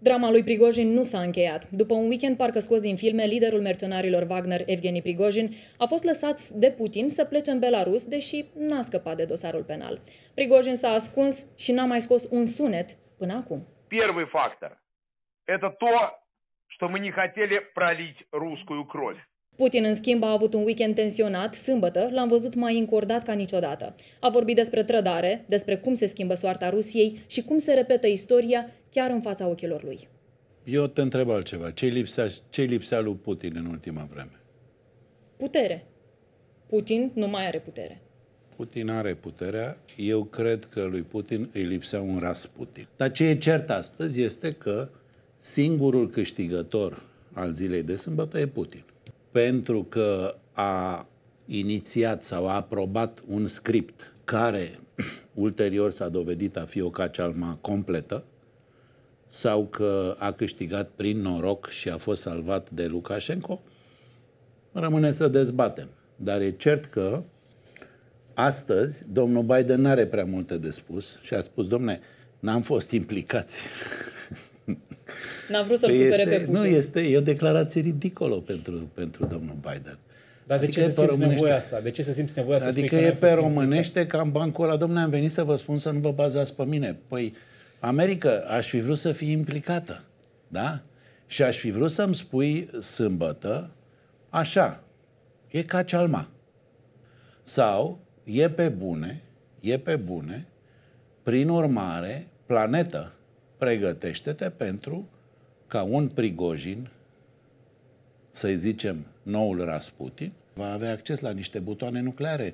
Drama lui Prigojin nu s-a încheiat. După un weekend parcă scos din filme, liderul mercenarilor Wagner, Evgeni Prigojin, a fost lăsat de Putin să plece în Belarus, deși n-a scăpat de dosarul penal. Prigojin s-a ascuns și n-a mai scos un sunet până acum. Первый фактор – это то, что мы хотели пролить русскую кровь. Putin, în schimb, a avut un weekend tensionat, sâmbătă, l-am văzut mai încordat ca niciodată. A vorbit despre trădare, despre cum se schimbă soarta Rusiei și cum se repetă istoria chiar în fața ochilor lui. Eu te întreb altceva. Ce-i lipsea, ce lipsea lui Putin în ultima vreme? Putere. Putin nu mai are putere. Putin are puterea. Eu cred că lui Putin îi lipsea un ras Putin. Dar ce e cert astăzi este că singurul câștigător al zilei de sâmbătă e Putin pentru că a inițiat sau a aprobat un script care ulterior s-a dovedit a fi o cacealma completă sau că a câștigat prin noroc și a fost salvat de Lukashenko, rămâne să dezbatem. Dar e cert că astăzi domnul Biden nu are prea multe de spus și a spus, domne, n-am fost implicați. N-a vrut să-l păi supere pe Putin. Nu, este e o declarație ridicolă pentru, pentru domnul Biden. Dar adică de ce să simți românește. nevoia asta? De ce să simți nevoia să Adică e pe românește ca în bancul ăla, domnule, am venit să vă spun să nu vă bazați pe mine. Păi, America, aș fi vrut să fii implicată, da? Și aș fi vrut să-mi spui sâmbătă, așa, e ca cealma. Sau, e pe bune, e pe bune, prin urmare, planetă, pregătește-te pentru ca un Prigojin, să-i zicem noul Rasputin, va avea acces la niște butoane nucleare.